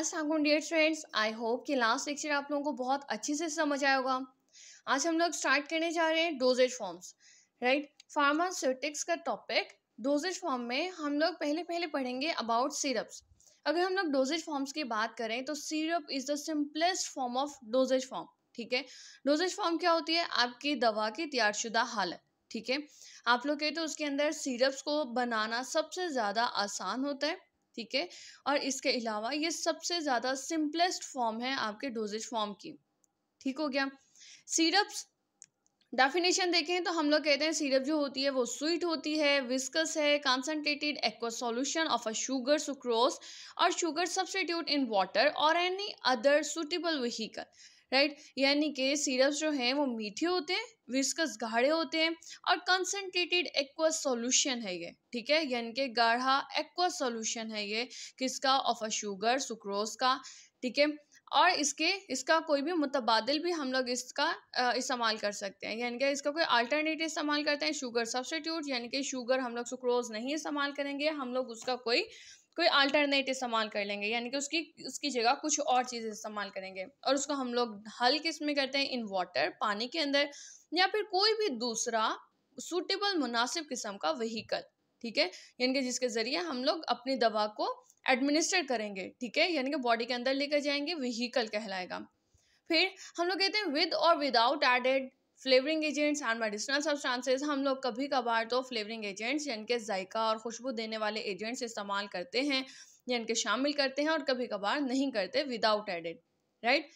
Aslam dear friends I hope कि last lecture आप लोगों को बहुत अच्छे से समझ आया होगा आज हम लोग स्टार्ट करने जा रहे हैं डोजेज फॉर्म्स राइट फार्मास्यूटिक्स का टॉपिक डोजेज फॉर्म में हम लोग पहले पहले पढ़ेंगे अबाउट सिरप्स अगर हम लोग डोजेज फॉर्म्स की बात करें तो syrup is the simplest form of dosage form ठीक है डोजेज फॉर्म क्या होती है आपकी दवा की तैयारशुदा हालत ठीक है आप लोग कहते तो उसके अंदर सिरप्स को बनाना सबसे ज़्यादा आसान होता है ठीक है और इसके अलावा ये सबसे ज़्यादा सिंपलेस्ट फॉर्म है आपके डोजेज फॉर्म की ठीक हो गया सीरप्स डेफिनेशन देखें तो हम लोग कहते हैं सीरप जो होती है वो स्वीट होती है विस्कस है concentrated aqueous solution of a sugar sucrose और शुगर सब्सटीट्यूट इन वाटर और any other suitable vehicle right यानी कि सीरप्स जो हैं वो मीठे होते हैं विस्कस गाढ़े होते हैं और कंसनट्रेटेड एक्वा सॉल्यूशन है ये ठीक है यानी कि गाढ़ा एक्वा सॉल्यूशन है ये किसका ऑफ अ शुगर सुक्रोज का ठीक है और इसके इसका कोई भी मुतबादल भी हम लोग इसका इस्तेमाल कर सकते हैं यानी कि इसका कोई अल्टरनेटिव इस्तेमाल करते हैं शुगर सब्सटीट्यूट यानी कि शुगर हम लोग सुक्रोज नहीं इस्तेमाल करेंगे हम लोग उसका कोई कोई अल्टरनेट इस्तेमाल कर लेंगे यानी कि उसकी उसकी जगह कुछ और चीज़ इस्तेमाल करेंगे और उसको हम लोग हल किस में करते हैं इन वाटर पानी के अंदर या फिर कोई भी दूसरा सूटेबल मुनासिब किस्म का वहीकल ठीक है यानी कि जिसके ज़रिए हम लोग अपनी दवा को एडमिनिस्टर करेंगे ठीक है यानी कि बॉडी के अंदर लेकर जाएंगे वहीकल कहलाएगा फिर हम लोग कहते हैं विद और without added flavouring agents and medicinal substances हम लोग कभी कभार तो फ्लेवरिंग एजेंट्स जिनके जायका और खुशबू देने वाले एजेंट्स इस्तेमाल करते हैं जिनके शामिल करते हैं और कभी कभार नहीं करते without added right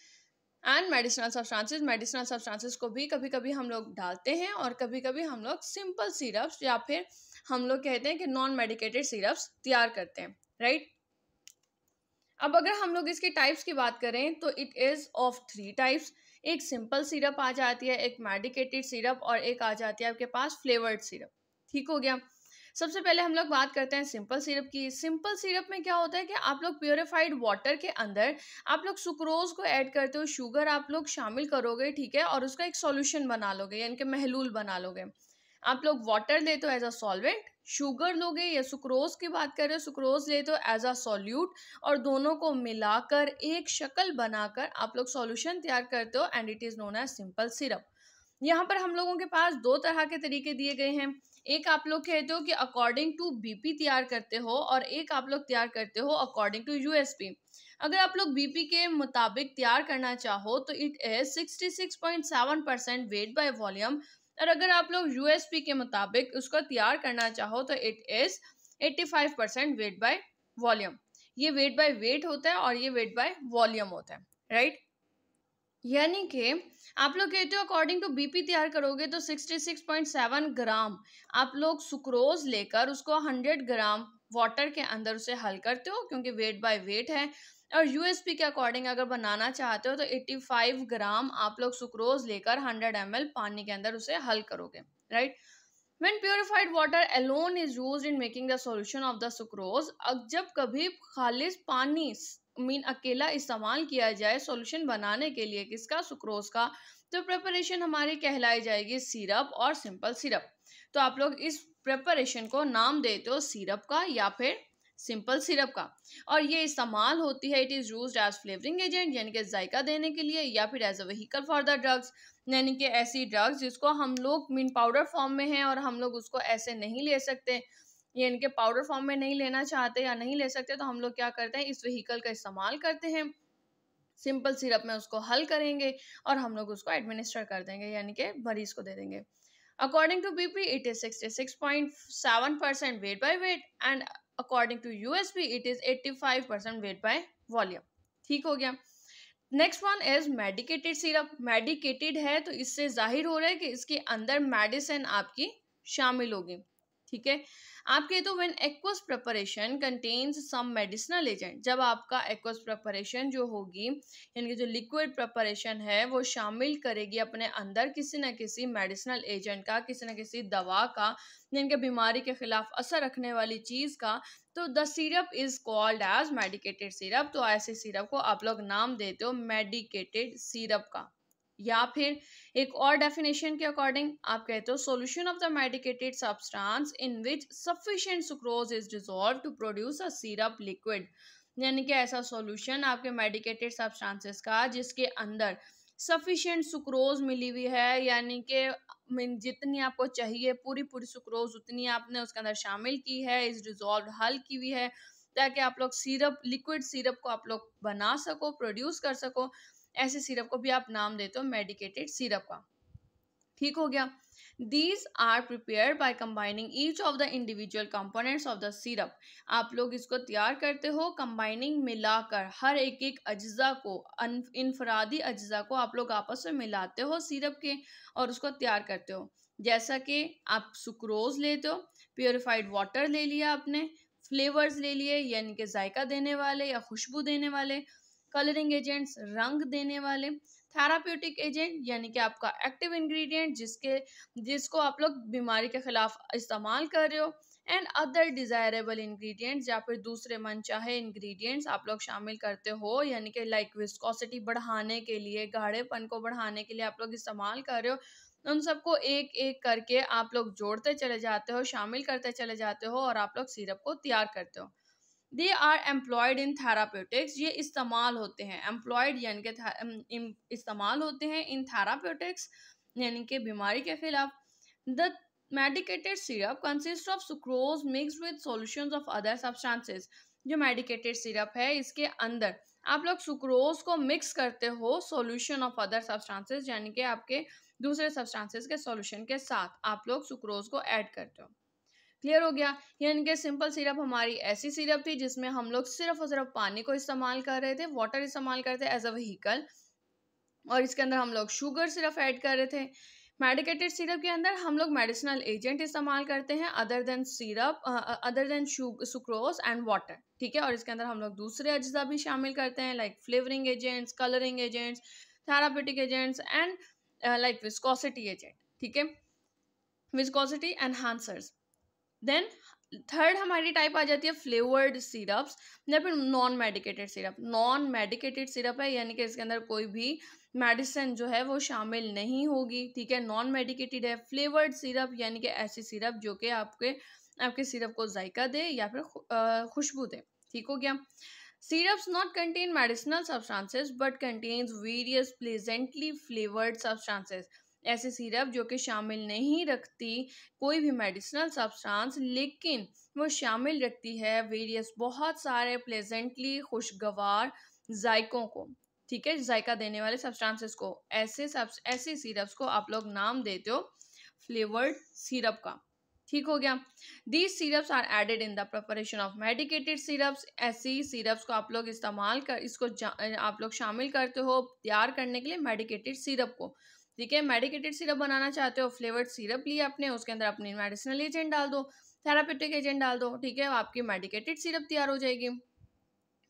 and medicinal substances medicinal substances को भी कभी कभी हम लोग डालते हैं और कभी कभी हम लोग सिंपल सिरप्स या फिर हम लोग कहते हैं कि नॉन मेडिकेटेड सिरप्स तैयार करते हैं राइट right? अब अगर हम लोग इसके टाइप्स की बात करें तो it is of three types एक सिंपल सिरप आ जाती है एक मेडिकेटेड सिरप और एक आ जाती है आपके पास फ्लेवर्ड सिरप ठीक हो गया सबसे पहले हम लोग बात करते हैं सिंपल सिरप की सिंपल सिरप में क्या होता है कि आप लोग प्योरीफाइड वाटर के अंदर आप लोग सुक्रोज को ऐड करते हो शुगर आप लोग शामिल करोगे ठीक है और उसका एक सॉल्यूशन बना लोगे यानी कि महलूल बना लोगे आप लोग वाटर लेते हो एज अ सॉल्वेंट शुगर लोगे या सुक्रोज की बात कर रहे हो सुक्रोज लेते हो एज अ सॉल्यूट और दोनों को मिलाकर एक शक्ल बनाकर आप लोग सॉल्यूशन तैयार करते हो and it is known as simple syrup यहाँ पर हम लोगों के पास दो तरह के तरीके दिए गए हैं एक आप लोग कहते हो कि अकॉर्डिंग टू बीपी तैयार करते हो और एक आप लोग तैयार करते हो अकॉर्डिंग टू यूएसपी अगर आप लोग बीपी के मुताबिक तैयार करना चाहो तो it is 66.7 percent weight by volume और अगर आप लोग यूएसपी के मुताबिक उसको तैयार करना चाहो तो it is 85 percent weight by volume ये वेट बाय वेट होता है और ये वेट बाय वॉल्यूम होता है राइट यानी कि आप लोग कहते हो अकॉर्डिंग टू बीपी तैयार करोगे तो 66.7 ग्राम आप लोग सुक्रोज लेकर उसको 100 ग्राम वाटर के अंदर उसे हल करते हो क्योंकि वेट बाय वेट है और यूएसपी के अकॉर्डिंग अगर बनाना चाहते हो तो 85 ग्राम आप लोग सुक्रोज लेकर 100 एम पानी के अंदर उसे हल करोगे right when purified water alone is used in making the solution of the sucrose अब जब कभी खालिज पानी मीन अकेला इस्तेमाल किया जाए सॉल्यूशन बनाने के लिए किसका सुक्रोज का तो प्रिपरेशन हमारी कहलाई जाएगी सिरप और सिंपल सिरप तो आप लोग इस प्रिपरेशन को नाम देते हो सिरप का या फिर सिंपल सिरप का और ये इस्तेमाल होती है it is use as flavouring agent यानी कि जायका देने के लिए या फिर as a vehicle for the drugs यानी कि ऐसी ड्रग्स जिसको हम लोग मीन पाउडर फॉर्म में हैं और हम लोग उसको ऐसे नहीं ले सकते यानी कि पाउडर फॉर्म में नहीं लेना चाहते या नहीं ले सकते तो हम लोग क्या करते हैं इस वहीकल का इस्तेमाल करते हैं सिंपल सिरप में उसको हल करेंगे और हम लोग उसको एडमिनिस्टर कर देंगे यानी कि मरीज को दे देंगे according to B P it is sixty six point seven percent weight by weight and according to USP it is eighty five percent weight by volume ठीक हो गया next one is medicated syrup medicated है तो इससे जाहिर हो रहा है कि इसके अंदर मेडिसिन आपकी शामिल होगी ठीक है आपके तो when aqueous preparation contains some medicinal agent जब आपका एक्वस प्रिपरेशन जो होगी यानी कि जो लिक्विड प्रिपरेशन है वो शामिल करेगी अपने अंदर किसी न किसी मेडिसिनल एजेंट का किसी न किसी दवा का यानी कि बीमारी के खिलाफ असर रखने वाली चीज़ का तो the syrup is called as medicated syrup तो ऐसे सिरप को आप लोग नाम देते हो मेडिकेटेड सिरप का या फिर एक और डेफिनेशन के अकॉर्डिंग आप कहते हो solution of the medicated substance in which sufficient sucrose is dissolve to produce a syrup liquid यानी कि ऐसा सॉल्यूशन आपके मेडिकेटेड सब्सटेंसेस का जिसके अंदर सफिशिएंट सुक्रोज मिली हुई है यानी कि मीन जितनी आपको चाहिए पूरी पूरी सुक्रोज उतनी आपने उसके अंदर शामिल की है इज डिजॉल्व हल की हुई है ताकि आप लोग सिरप लिक्विड सिरप को आप लोग बना सको प्रोड्यूस कर सको ऐसे सिरप को भी आप नाम देते हो मेडिकेटेड सिरप का ठीक हो गया these are prepare by combining each of the individual components of the syrup आप लोग इसको तैयार करते हो कम्बाइनिंग मिलाकर हर एक एक अज्जा को इनफरादी अज्जा को आप लोग आपस में मिलाते हो सिरप के और उसको तैयार करते हो जैसा कि आप सुक्रोज लेते हो प्योरीफाइड वाटर ले लिया आपने फ्लेवर्स ले लिए यानी कि जायका देने वाले या खुशबू देने वाले कलरिंग एजेंट्स रंग देने वाले थेराप्यूटिक एजेंट यानी कि आपका एक्टिव इंग्रेडिएंट जिसके जिसको आप लोग बीमारी के खिलाफ इस्तेमाल कर रहे हो एंड अदर डिज़ायरेबल इंग्रेडिएंट्स या फिर दूसरे मन चाहे इंग्रेडिएंट्स आप लोग शामिल करते हो यानी कि लाइक विस्कोसिटी बढ़ाने के लिए गाढ़ेपन को बढ़ाने के लिए आप लोग इस्तेमाल कर रहे हो उन सबको एक एक करके आप लोग जोड़ते चले जाते हो शामिल करते चले जाते हो और आप लोग सिरप को तैयार करते हो they are employed in therapeutics ये इस्तेमाल होते हैं एम्प्लॉयड यानी कि इस्तेमाल होते हैं इन थेराप्यूटिक्स यानी कि बीमारी के खिलाफ the medicated syrup consist of sucrose mix with solutions of other substances जो मेडिकेटेड सिरप है इसके अंदर आप लोग सुक्रोज को मिक्स करते हो सॉल्यूशन ऑफ अदर सब्सटेंसेस यानी कि आपके दूसरे सब्सटेंसेस के सॉल्यूशन के साथ आप लोग सुक्रोज को ऐड करते हो क्लियर हो गया यानी कि सिंपल सिरप हमारी ऐसी सिरप थी जिसमें हम लोग सिर्फ और सिर्फ पानी को इस्तेमाल कर रहे थे वाटर इस्तेमाल कर रहे थे एज अ व्हीकल और इसके अंदर हम लोग शुगर सिरप ऐड कर रहे थे मेडिकेटेड सिरप के अंदर हम लोग मेडिसिनल एजेंट इस्तेमाल करते हैं other than syrup other than sucrose and water ठीक है और इसके अंदर हम लोग दूसरे अज्जा भी शामिल करते हैं like flavouring agents colouring agents therapeutic agents and like viscosity agent ठीक है विस्कोसिटी एनहांसर्स देन थर्ड हमारी टाइप आ जाती है फ्लेवर्ड सिरप्स या फिर non medicated syrup non medicated syrup है यानी कि इसके अंदर कोई भी मेडिसिन जो है वो शामिल नहीं होगी ठीक है नॉन मेडिकेटेड है फ्लेवर्ड सिरप यानी कि ऐसी सिरप जो कि आपके आपके सिरप को जायका दे या फिर खुशबू दे ठीक हो गया syrups not contain medicinal substances but contains various pleasantly flavoured substances. ऐसे सिरप जो कि शामिल नहीं रखती कोई भी मेडिसिनल सब्सटेंस लेकिन वो शामिल रखती है वेरियस बहुत सारे प्लेजेंटली खुशगवार जायकों को ठीक है जायका देने वाले सब्सटेंसेस को ऐसे सब ऐसे सिरप्स को आप लोग नाम देते हो फ्लेवर्ड सिरप का ठीक हो गया these syrups are added in the preparation of medicated syrups ऐसी सिरप्स को आप लोग इस्तेमाल कर इसको आप लोग शामिल करते हो तैयार करने के लिए मेडिकेटेड सिरप को ठीक है मेडिकेटेड सिरप बनाना चाहते हो फ्लेवर्ड सिरप लिया आपने उसके अंदर अपनी मेडिसिनल एजेंट डाल दो थेरापेटिक एजेंट डाल दो ठीक है आपकी मेडिकेटेड सिरप तैयार हो जाएगी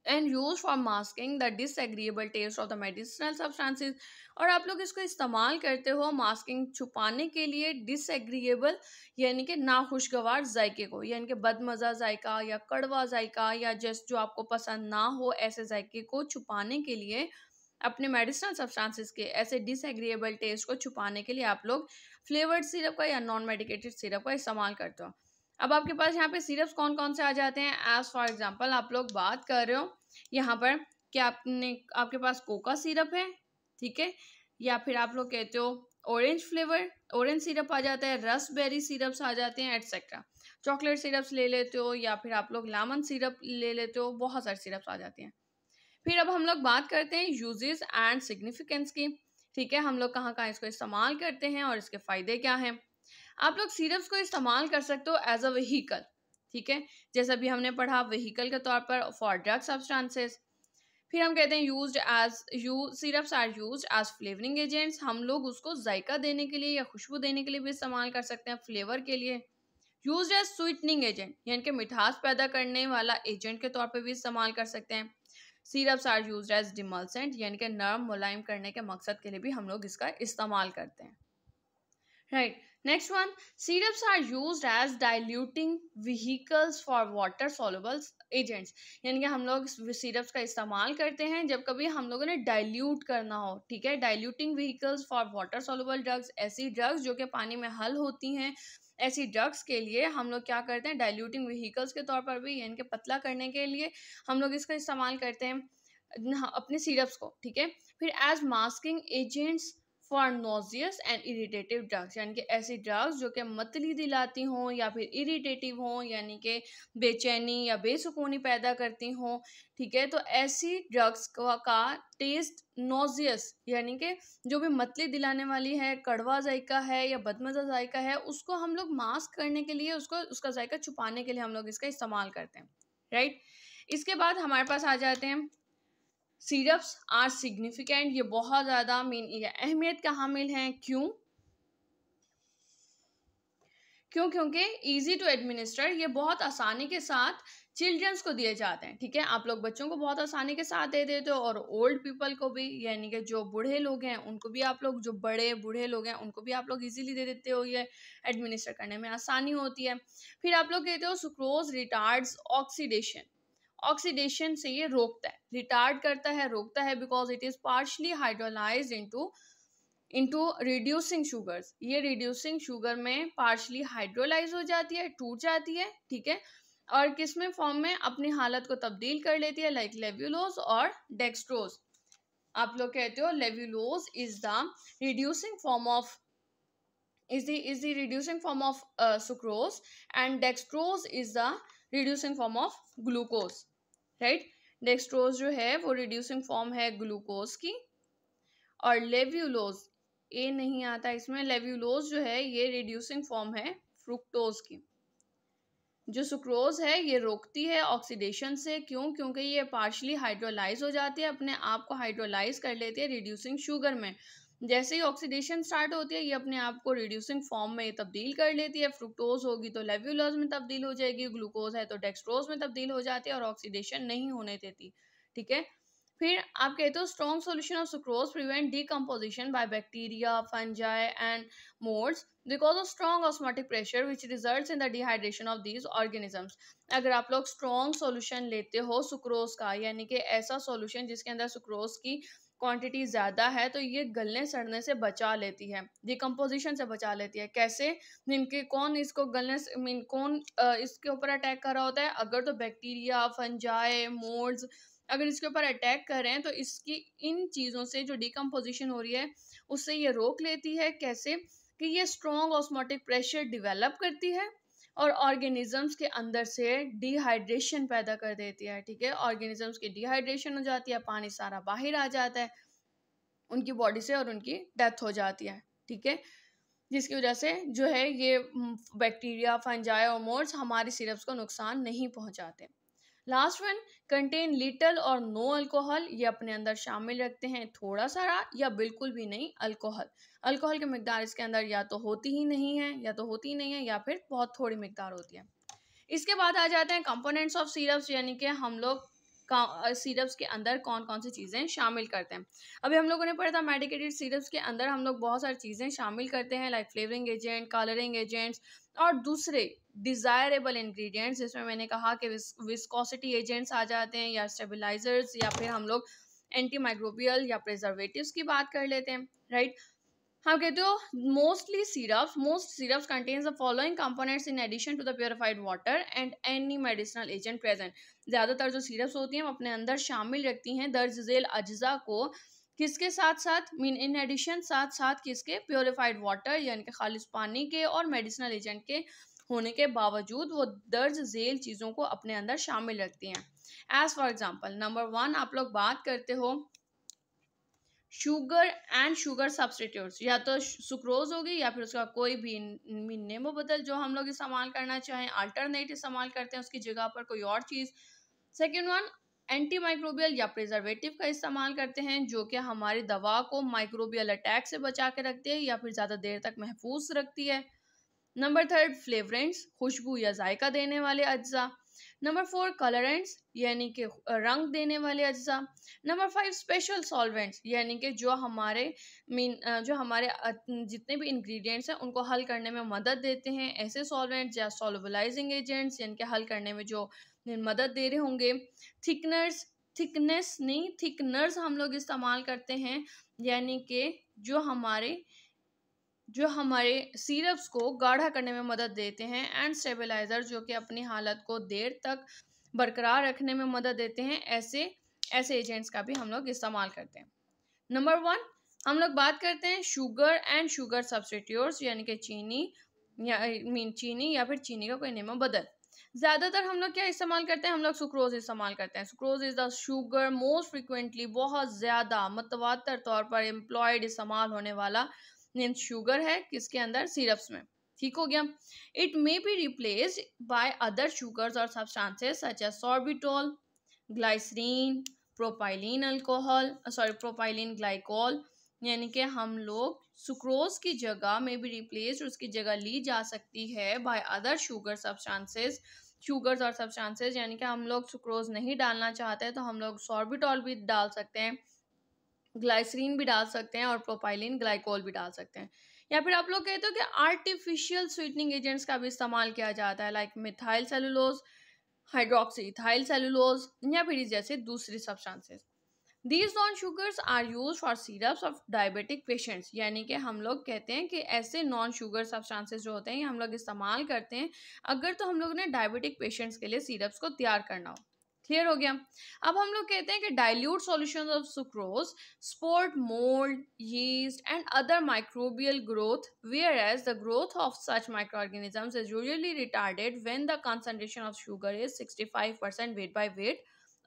and use for masking the disagreeable taste of the medicinal substances और आप लोग इसको इस्तेमाल करते हो मास्किंग छुपाने के लिए डिसएग्रीएबल यानी कि नाखुशगवार जायके को यानी कि बदमज़ा जायका या कड़वा जायका या जस्ट जो आपको पसंद ना हो ऐसे जायके को छुपाने के लिए अपने मेडिसिनल सब्सटेंसेस के ऐसे डिसएग्रीएबल टेस्ट को छुपाने के लिए आप लोग फ्लेवर्ड सिरप का या नॉन मेडिकेटेड सिरप का इस्तेमाल करते हो अब आपके पास यहाँ पे सिरप्स कौन कौन से आ जाते हैं एज फॉर एग्जांपल आप लोग बात कर रहे हो यहाँ पर कि आपने आपके पास कोका सिरप है ठीक है या फिर आप लोग कहते हो ऑरेंज फ्लेवर ऑरेंज सिरप आ जाता है रसबेरी सिरप्स आ जाते हैं एट्सेट्रा चॉकलेट सिरप्स ले लेते हो या फिर आप लोग लेमन सिरप ले लेते हो बहुत सारे सिरप्स आ जाते हैं फिर अब हम लोग बात करते हैं यूजेस एंड सिग्निफिकेंस की ठीक है हम लोग कहाँ कहाँ इसको इस्तेमाल करते हैं और इसके फ़ायदे क्या हैं आप लोग सीरम्स को इस्तेमाल कर सकते हो एज अ वहीकल ठीक है जैसा अभी हमने पढ़ा वहीकल के तौर पर फॉर ड्रग सब्सटेंसेस फिर हम कहते हैं use as you syrups are use as flavouring agents हम लोग उसको जायका देने के लिए या खुशबू देने के लिए भी इस्तेमाल कर सकते हैं फ्लेवर के लिए यूज एज स्वीटनिंग एजेंट यानी कि मिठास पैदा करने वाला एजेंट के तौर पर भी इस्तेमाल कर सकते हैं syrups are use as demulcent यानी कि नरम मुलायम करने के मकसद के लिए भी हम लोग इसका इस्तेमाल करते हैं right next one syrups are use as diluting vehicles for water solubles agents यानी कि हम लोग सीरप्स का इस्तेमाल करते हैं जब कभी हम लोगों ने डाइल्यूट करना हो ठीक है diluting vehicles for water soluble drugs ऐसी ड्रग्स जो कि पानी में हल होती हैं ऐसी ड्रग्स के लिए हम लोग क्या करते हैं डाइल्यूटिंग व्हीकल्स के तौर पर भी इनके पतला करने के लिए हम लोग इसका इस्तेमाल करते हैं अपने सीरप्स को ठीक है फिर as masking agents for nauseous and irritative drugs यानी कि ऐसी ड्रग्स जो कि मतली दिलाती हों या फिर इरीटेटिव हों यानी कि बेचैनी या बेसुकूनी पैदा करती हों ठीक है तो ऐसी ड्रग्स का टेस्ट नोजियस यानी कि जो भी मतली दिलाने वाली है कड़वा जायका है या बदमज़ा जायका है उसको हम लोग मास्क करने के लिए उसको उसका जायका छुपाने के लिए हम लोग इसका इस्तेमाल करते हैं राइट इसके बाद हमारे पास आ जाते हैं सीरप्स आर सिग्निफिकेंट ये बहुत ज़्यादा मीन अहमियत का हामिल हैं क्यों क्यों क्योंकि ईजी टू एडमिनिस्टर ये बहुत आसानी के साथ चिल्ड्रंस को दिए जाते हैं ठीक है आप लोग बच्चों को बहुत आसानी के साथ दे देते हो और ओल्ड पीपल को भी यानी कि जो बूढ़े लोग हैं उनको भी आप लोग जो बड़े बूढ़े लोग हैं उनको भी आप लोग इजीली दे देते हो ये एडमिनिस्टर करने में आसानी होती है फिर आप लोग कहते हो सुक्रोज रिटार्ड्स ऑक्सीडेशन ऑक्सीडेशन से ये रोकता है रिटार्ड करता है रोकता है because it is partially hydrolyse into reducing sugars ये रिड्यूसिंग शुगर में पार्शली हाइड्रोलाइज हो जाती है टूट जाती है ठीक है और किस में फॉर्म में अपनी हालत को तब्दील कर लेती है लाइक लेव्यूलोज और डेक्स्ट्रोज आप लोग कहते हो levulose is the reducing form of is the is the reducing form of uh, sucrose and dextrose is the reducing form of glucose right dextrose जो है वो रिड्यूसिंग फॉर्म है ग्लूकोज की और लेव्यूलोज ए नहीं आता इसमें लेव्यूलोज जो है ये रिड्यूसिंग फॉर्म है फ्रुक्टोज की जो सुक्रोज है ये रोकती है ऑक्सीडेशन से क्यों क्योंकि ये पार्शली हाइड्रोलाइज हो जाती है अपने आप को हाइड्रोलाइज कर लेती है रिड्यूसिंग शुगर में जैसे ही ऑक्सीडेशन स्टार्ट होती है ये अपने आप को रिड्यूसिंग फॉर्म में तब्दील कर लेती है फ्रुक्टोज होगी तो लेव्यूलोज में तब्दील हो जाएगी ग्लूकोज है तो डेक्सट्रोज में तब्दील हो जाती है और ऑक्सीडेशन नहीं होने देती ठीक है फिर आप कहते हो strong solution of sucrose prevent decomposition by bacteria fungi and moulds because of strong osmotic pressure which result in the dehydration of these organisms अगर आप लोग स्ट्रॉन्ग सोल्यूशन लेते हो सुक्रोज का यानी कि ऐसा सोल्यूशन जिसके अंदर सुक्रोज की क्वांटिटी ज़्यादा है तो ये गलने सड़ने से बचा लेती है डिकम्पोजिशन से बचा लेती है कैसे इनके कौन इसको गलने मीन कौन इसके ऊपर अटैक कर रहा होता है अगर तो बैक्टीरिया फंजाए मोड्स अगर इसके ऊपर अटैक करें तो इसकी इन चीज़ों से जो डिकम्पोजिशन हो रही है उससे ये रोक लेती है कैसे कि ये स्ट्रॉन्ग ऑस्मोटिक प्रेशर डिवेलप करती है और ऑर्गेनिजम्स के अंदर से डिहाइड्रेशन पैदा कर देती है ठीक है ऑर्गेनिजम्स की डिहाइड्रेशन हो जाती है पानी सारा बाहर आ जाता है उनकी बॉडी से और उनकी डेथ हो जाती है ठीक है जिसकी वजह से जो है ये बैक्टीरिया हम्म, फंजाई और मोर्स हमारे सिरप्स को नुकसान नहीं पहुंचाते last one contain little or no alcohol ये अपने अंदर शामिल रखते हैं थोड़ा सारा या बिल्कुल भी नहीं अल्कोहल अल्कोहल की मकदार इसके अंदर या तो होती ही नहीं है या तो होती ही नहीं है या फिर बहुत थोड़ी मकदार होती है इसके बाद आ जाते हैं कंपोनेंट्स ऑफ सीरप्स यानी कि हम लोग सीरप्स के अंदर कौन कौन सी चीज़ें शामिल करते हैं अभी हम लोगों ने पढ़ा था मेडिकेटेड सीरप्स के अंदर हम लोग बहुत सारी चीज़ें शामिल करते हैं like flavouring agent colouring agents और दूसरे डिज़ायरेबल इंग्रेडिएंट्स जिसमें मैंने कहा कि विस्कोसिटी एजेंट्स आ जाते हैं या स्टेबलाइजर्स या फिर हम लोग एंटी माइक्रोबियल या प्रिजर्वेटिव की बात कर लेते हैं राइट हम कहते हो mostly syrups most syrups contains the following components in addition to the purified water and any medicinal agent present ज़्यादातर जो सिरप्स होती हैं वो अपने अंदर शामिल रखती हैं दर्ज झेल अज्जा को किसके साथ साथ मीन इन एडिशन साथ साथ किसके प्योरीफाइड वाटर यानी कि खालिश पानी के और मेडिसिनल एजेंट के होने के बावजूद वो दर्ज झेल चीज़ों को अपने अंदर शामिल रखती हैं as for example number one आप लोग बात करते हो शुगर एंड शुगर सब्सटीट्यूट या तो सुक्रोज होगी या फिर उसका कोई भी नेमो बदल जो हम लोग इस्तेमाल करना चाहें अल्टरनेट इस्तेमाल करते हैं उसकी जगह पर कोई और चीज़ सेकेंड वन एंटी माइक्रोबियल या प्रिजर्वेटिव का इस्तेमाल करते हैं जो कि हमारी दवा को माइक्रोबियल अटैक से बचा के रखती है या फिर ज़्यादा देर तक महफूज रखती है नंबर थर्ड फ्लेवरेंट्स खुशबू या जायका देने वाले अज्जा नंबर फोर कलरेंट्स यानी कि रंग देने वाले अज्जा नंबर फाइव स्पेशल सॉल्वेंट्स यानी कि जो हमारे मीन जो हमारे जितने भी इंग्रेडिएंट्स हैं उनको हल करने में मदद देते हैं ऐसे सॉल्वेंट्स या सॉल्वलाइजिंग एजेंट्स यानी कि हल करने में जो मदद दे रहे होंगे थिकनर्स थिकनेस नहीं थिकनर्स हम लोग इस्तेमाल करते हैं यानी कि जो हमारे जो हमारे सीरप्स को गाढ़ा करने में मदद देते हैं एंड स्टेबलाइज़र जो कि अपनी हालत को देर तक बरकरार रखने में मदद देते हैं ऐसे ऐसे एजेंट्स का भी हम लोग इस्तेमाल करते हैं नंबर वन हम लोग बात करते हैं शुगर एंड शुगर सब्सटीट्यूट्स यानी कि चीनी या मीन चीनी या फिर चीनी का कोई नियम बदल ज़्यादातर हम लोग क्या इस्तेमाल करते हैं हम लोग सुक्रोज इस्तेमाल करते हैं sucrose is the sugar most frequently बहुत ज़्यादा मतवातर मतलब तौर पर एम्प्लॉयड इस्तेमाल होने वाला मीन्स शुगर है किसके अंदर सिरप्स में ठीक हो गया it may be replace by other sugars or substances such as sorbitol glycerin propylene alcohol sorry propylene glycol यानी कि हम लोग सुक्रोज की जगह में भी रिप्लेस उसकी जगह ली जा सकती है by other sugar substances sugars or substances यानी कि हम लोग सुक्रोज नहीं डालना चाहते तो हम लोग सॉर्बिटॉल भी डाल सकते हैं ग्लाइसरीन भी डाल सकते हैं और प्रोपाइलिन ग्लाइकोल भी डाल सकते हैं या फिर आप लोग कहते हो कि आर्टिफिशियल स्वीटनिंग एजेंट्स का भी इस्तेमाल किया जाता है like methyl cellulose hydroxy cellulose या फिर जैसे दूसरी substances these non sugars are use for syrups of diabetic patients यानी कि हम लोग कहते हैं कि ऐसे नॉन शुगर सब्सटेंसेस जो होते हैं हम लोग इस्तेमाल करते हैं अगर तो हम लोग ने डायबिटिक पेशेंट्स के लिए सीरप्स को तैयार करना हो क्लियर हो गया अब हम लोग कहते हैं कि dilute solutions of sucrose support mould yeast and other microbial growth whereas the growth of such micro organisms is usually retarded when the concentration of sugar is 65 percent weight by weight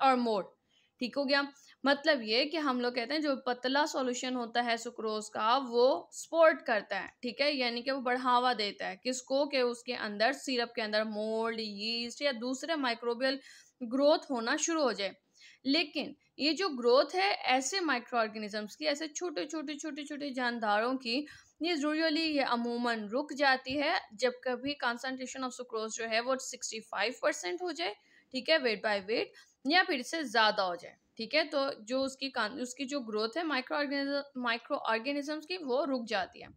or more ठीक हो गया मतलब ये कि हम लोग कहते हैं जो पतला सॉल्यूशन होता है सुक्रोज का वो स्पोर्ट करता है ठीक है यानी कि वो बढ़ावा देता है किसको के उसके अंदर सिरप के अंदर मोल्ड यीस्ट या दूसरे माइक्रोबियल ग्रोथ होना शुरू हो जाए लेकिन ये जो ग्रोथ है ऐसे माइक्रो ऑर्गेनिजम्स की ऐसे छोटे छोटे छोटे छोटे जानदारों की ये यूजली ये अमूमन रुक जाती है जब कभी कॉन्सेंट्रेशन ऑफ सुक्रोज जो है वो सिक्सटी फाइव परसेंट हो जाए ठीक है वेट बाय वेट या फिर इससे ज़्यादा हो जाए ठीक है तो जो उसकी उसकी जो ग्रोथ है माइक्रो ऑर्गेनिज माइक्रो ऑर्गेनिजम्स की वो रुक जाती है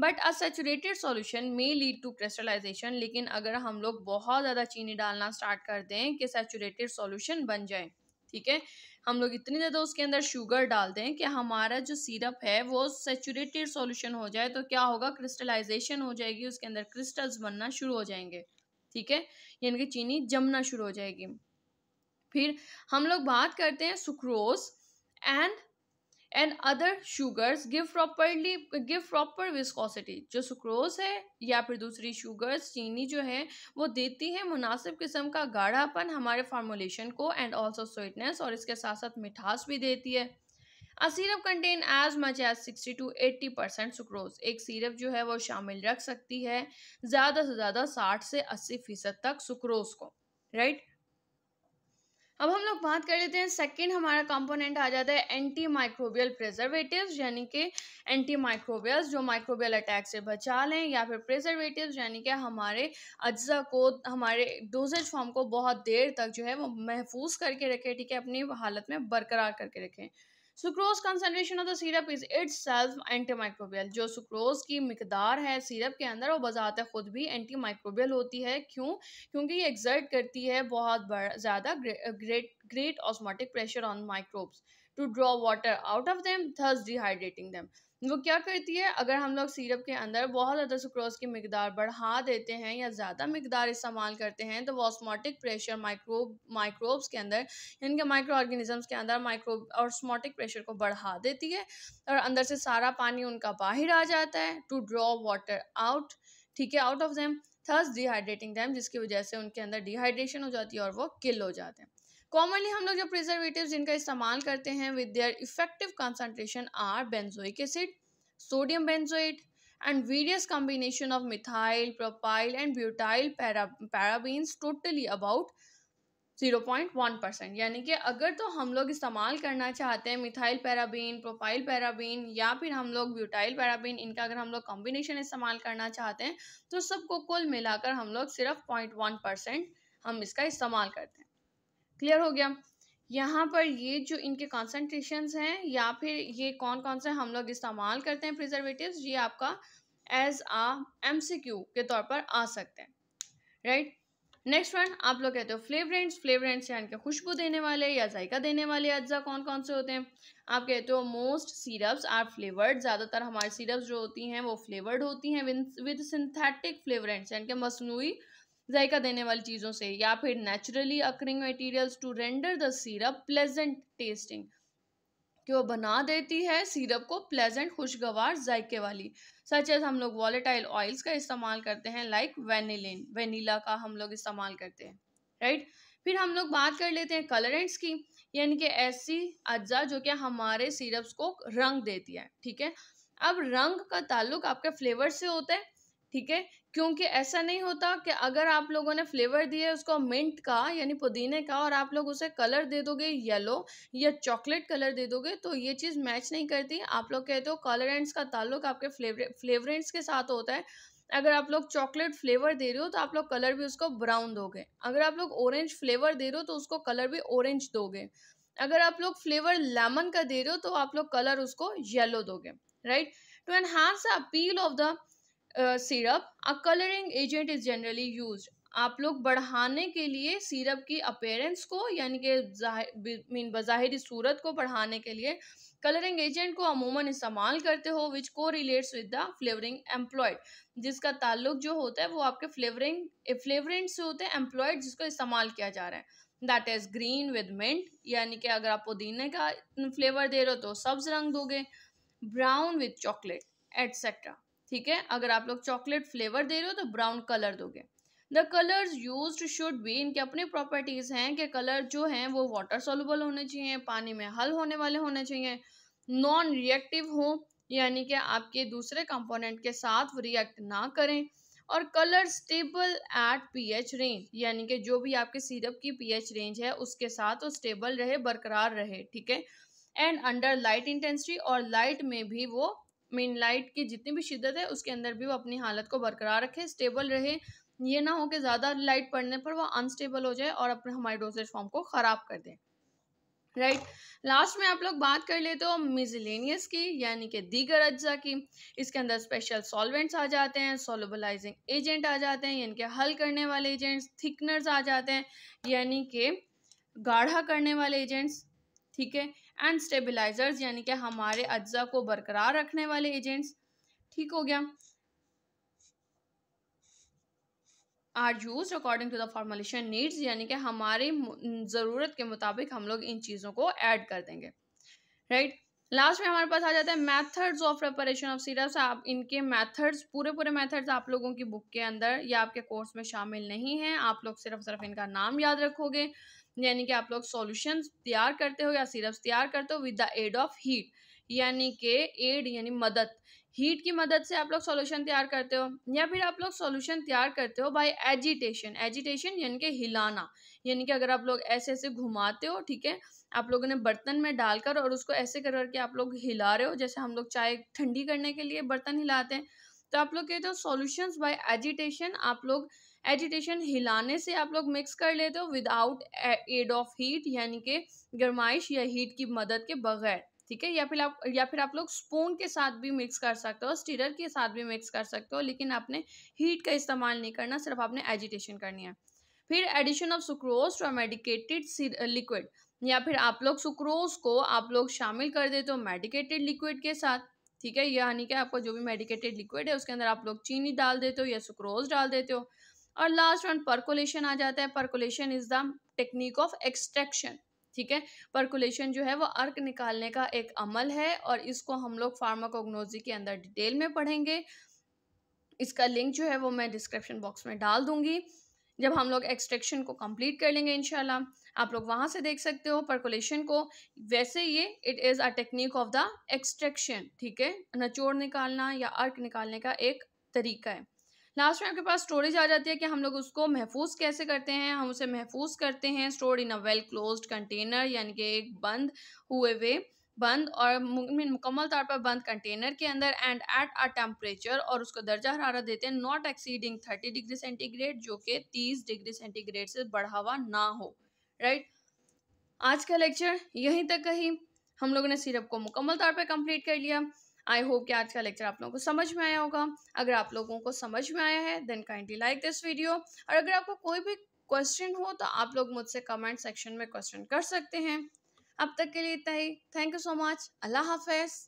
but saturated solution may lead to crystallisation लेकिन अगर हम लोग बहुत ज़्यादा चीनी डालना स्टार्ट कर दें कि सेचुरेटेड सॉल्यूशन बन जाए ठीक है हम लोग इतनी ज़्यादा उसके अंदर शुगर डाल दें कि हमारा जो सिरप है वो सेचुरेटेड सॉल्यूशन हो जाए तो क्या होगा क्रिस्टलाइजेशन हो जाएगी उसके अंदर क्रिस्टल्स बनना शुरू हो जाएंगे ठीक है यानी कि चीनी जमना शुरू हो जाएगी फिर हम लोग बात करते हैं sucrose and and other sugars give properly give proper viscosity जो सुक्रोज है या फिर दूसरी शुगर्स चीनी जो है वो देती है मुनासिब किस्म का गाढ़ापन हमारे फार्मोलेशन को एंड ऑल्सो स्वीटनेस और इसके साथ साथ मिठास भी देती है a syrup contain as much as sixty to eighty percent sucrose एक सीरप जो है वो शामिल रख सकती है ज़्यादा से ज़्यादा साठ से अस्सी फ़ीसद तक सुक्रोज को राइट right? अब हम लोग बात कर लेते हैं सेकेंड हमारा कंपोनेंट आ जाता है एंटी माइक्रोबियल प्रिजर्वेटिव यानी कि एंटी माइक्रोबियल्स जो माइक्रोबियल अटैक से बचा लें या फिर प्रिजर्वेटिव यानी कि हमारे अज्जा को हमारे डोजेज फॉर्म को बहुत देर तक जो है वो महफूज करके रखें ठीक है अपनी हालत में बरकरार करके रखें sucrose concentration of the syrup is itself antimicrobial जो सुक्रोज की मकदार है सिरप के अंदर वो बजात खुद भी एंटी माइक्रोबियल होती है क्यों क्योंकि ये एग्जर्ट करती है बहुत ज़्यादा great great osmotic pressure on microbes to draw water out of them thus dehydrating them वो क्या करती है अगर हम लोग सीरप के अंदर बहुत ज़्यादा सुक्रोज की मकदार बढ़ा देते हैं या ज़्यादा मकदार इस्तेमाल करते हैं तो वो ऑस्मोटिक प्रेशर माइक्रोब माइक्रोब्स के अंदर यानी कि माइक्रो ऑर्गेनिजम्स के अंदर माइक्रोब और ऑस्मोटिक प्रेशर को बढ़ा देती है और अंदर से सारा पानी उनका बाहर आ जाता है टू ड्रॉ वाटर आउट ठीक है out of them thus dehydrating them जिसकी वजह से उनके अंदर डिहाइड्रेशन हो जाती है और वो किल हो जाते हैं कॉमनली हम लोग जो प्रिजर्वेटिव जिनका इस्तेमाल करते हैं with their effective concentration are benzoic acid sodium benzoate combination of methyl of and butyl para parabens totally about zero point 0.1 percent यानी कि अगर तो हम लोग इस्तेमाल करना चाहते हैं मिथाइल पैराबीन प्रोपाइल पैराबीन या फिर हम लोग ब्यूटाइल पैराबीन इनका अगर हम लोग कॉम्बिनेशन इस्तेमाल करना चाहते हैं तो सबको कुल मिलाकर हम लोग सिर्फ 0.1 परसेंट हम इसका इस्तेमाल करते हैं क्लियर हो गया यहाँ पर ये जो इनके कॉन्सेंट्रेशन हैं या फिर ये कौन कौन से हम लोग इस्तेमाल करते हैं प्रिजर्वेटिव ये आपका as a M C Q के तौर पर आ सकते हैं राइट नेक्स्ट वन आप लोग कहते हो फ्लेवरेंट्स फ्लेवरेंट्स यानी कि खुशबू देने वाले या जायका देने वाले अज्जा कौन कौन से होते हैं आप कहते हो मोस्ट सीरप्स आर फ्लेवर्ड ज़्यादातर हमारे सीरप्स जो होती हैं वो फ्लेवर्ड होती हैं विद सिंथेटिक फ्लेवरेंट्स यानी कि मसनू जायका देने वाली चीज़ों से या फिर naturally occurring materials to render the syrup pleasant tasting कि वो बना देती है सिरप को प्लेजेंट खुशगवार जायके वाली सच एज हम लोग वॉलेटाइल ऑयल्स का इस्तेमाल करते हैं लाइक वेनिलिन वेनीला का हम लोग इस्तेमाल करते हैं राइट फिर हम लोग बात कर लेते हैं कलरेंट्स की यानी कि ऐसी अज्जा जो कि हमारे सिरप्स को रंग देती है ठीक है अब रंग का ताल्लुक आपके फ्लेवर से होता है ठीक है क्योंकि ऐसा नहीं होता कि अगर आप लोगों ने फ्लेवर दिया उसको मिंट का यानी पुदीने का और आप लोग उसे कलर दे दोगे येलो या चॉकलेट कलर दे दोगे तो ये चीज़ मैच नहीं करती आप लोग कहते हो कलरेंट्स का ताल्लुक आपके फ्लेवर फ्लेवरेंट्स के साथ होता है अगर आप लोग चॉकलेट फ्लेवर दे रहे हो तो आप लोग कलर भी उसको ब्राउन दोगे अगर आप लोग ऑरेंज फ्लेवर दे रहे हो तो उसको कलर भी ऑरेंज दोगे अगर आप लोग फ्लेवर लेमन का दे रहे हो तो आप लोग कलर उसको येलो दोगे right to to enhance the appeal of the syrup a colouring agent is generally use आप लोग बढ़ाने के लिए सिरप की अपेयरेंस को यानी कि मीन बज़ाहिर सूरत को बढ़ाने के लिए कलरिंग एजेंट को अमूमन इस्तेमाल करते हो विच को relates with the flavouring employed जिसका ताल्लुक जो होता है वो आपके फ्लेवरिंग फ्लेवरेंट से होते हैं एम्प्लॉयड जिसको इस्तेमाल किया जा रहा है that is green with mint यानी कि अगर आप पुदीने का फ्लेवर दे रहे हो तो सब्ज़ रंग दोगे ब्राउन विद चॉकलेट एट्सेट्रा ठीक है अगर आप लोग चॉकलेट फ्लेवर दे रहे हो तो ब्राउन कलर दोगे द कलर्स यूज शुड भी इनके अपने प्रॉपर्टीज़ हैं कि कलर जो हैं वो वाटर सोलबल होने चाहिए पानी में हल होने वाले होने चाहिए नॉन रिएक्टिव हो यानी कि आपके दूसरे कंपोनेंट के साथ वो रिएक्ट ना करें और colour stable at pH range यानी कि जो भी आपके सिरप की पीएच रेंज है उसके साथ वो स्टेबल रहे बरकरार रहे ठीक है एंड अंडर लाइट इंटेंसिटी और लाइट में भी वो मेन लाइट की जितनी भी शिद्दत है उसके अंदर भी वो अपनी हालत को बरकरार रखे स्टेबल रहे ये ना हो कि ज़्यादा लाइट पड़ने पर वह अनस्टेबल हो जाए और अपने हमारे डोजेज फॉर्म को ख़राब कर दें राइट right. लास्ट में आप लोग बात कर लेते हो मिजिलेनियस की यानी कि दीगर अज्जा की इसके अंदर स्पेशल सॉल्वेंट्स आ जाते हैं सोलबलाइजिंग एजेंट आ जाते हैं यानी कि हल करने वाले एजेंट्स थिकनर्स आ जाते हैं यानी कि गाढ़ा करने वाले एजेंट्स ठीक है एंड स्टेबलाइजर्स यानी कि हमारे अज्जा को बरकरार रखने वाले एजेंट्स ठीक हो गया are use according to the formulation needs यानी कि हमारे ज़रूरत के मुताबिक हम लोग इन चीज़ों को ऐड कर देंगे राइट right? लास्ट में हमारे पास आ जाता है methods of preparation of syrups आप इनके मेथड्स पूरे पूरे मेथड्स आप लोगों की बुक के अंदर या आपके कोर्स में शामिल नहीं हैं आप लोग सिर्फ सिर्फ इनका नाम याद रखोगे यानी कि आप लोग सॉल्यूशन तैयार करते हो या सिरप्स तैयार करते हो with the aid of heat यानी कि एड यानी मदद हीट की मदद से आप लोग सॉल्यूशन तैयार करते हो या फिर आप लोग सॉल्यूशन तैयार करते हो बाय एजिटेशन एजिटेशन यानी कि हिलाना यानी कि अगर आप लोग ऐसे ऐसे घुमाते हो ठीक है आप लोगों ने बर्तन में डालकर और उसको ऐसे कर करके आप लोग हिला रहे हो जैसे हम लोग चाय ठंडी करने के लिए बर्तन हिलाते हैं तो आप लोग कहते हो सोल्यूशन बाई एजिटेशन आप लोग एजिटेशन हिलाने से आप लोग मिक्स कर लेते हो विदाउट एड ऑफ हीट यानी कि गर्माइश या हीट की मदद के बगैर ठीक है या फिर आप या फिर आप लोग स्पून के साथ भी मिक्स कर सकते हो स्टीरर के साथ भी मिक्स कर सकते हो लेकिन आपने हीट का इस्तेमाल नहीं करना सिर्फ आपने एजिटेशन करनी है फिर addition of sucrose to medicated liquid या फिर आप लोग सुक्रोज को आप लोग शामिल कर देते हो मेडिकेटेड लिक्विड के साथ ठीक है यानी कि आपका जो भी मेडिकेटेड लिक्विड है उसके अंदर आप लोग चीनी डाल देते हो या सुक्रोज डाल देते हो और लास्ट वन परकोलेशन आ जाता है percolation is the technique of extraction ठीक है परकुलेशन जो है वो अर्क निकालने का एक अमल है और इसको हम लोग फार्माकोग्नोजी के अंदर डिटेल में पढ़ेंगे इसका लिंक जो है वो मैं डिस्क्रिप्शन बॉक्स में डाल दूंगी जब हम लोग एक्सट्रैक्शन को कंप्लीट कर लेंगे इनशाला आप लोग वहाँ से देख सकते हो परकुलेशन को वैसे ये it is a technique of the extraction ठीक है नचोड़ निकालना या अर्क निकालने का एक तरीका है लास्ट में आपके पास स्टोरेज आ जाती है कि हम लोग उसको महफूज कैसे करते हैं हम उसे महफूज करते हैं store in a well close container यानी कि एक बंद हुए हुए बंद और मुकम्मल तौर पर बंद कंटेनर के अंदर एंड एट अ टेम्परेचर और उसको दर्जा हरारत देते हैं not exceeding thirty degree centigrade जो कि तीस डिग्री सेंटीग्रेड से बढ़ावा ना हो राइट आज का लेक्चर यहीं तक कहीं हम लोगों ने सिरप को मुकम्मल तौर पर कंप्लीट कर लिया आई होप कि आज का लेक्चर आप लोगों को समझ में आया होगा अगर आप लोगों को समझ में आया है then kindly like this video और अगर आपको कोई भी क्वेश्चन हो तो आप लोग मुझसे कमेंट सेक्शन में क्वेश्चन कर सकते हैं अब तक के लिए इतना ही थैंक यू सो मच अल्लाह हाफिज़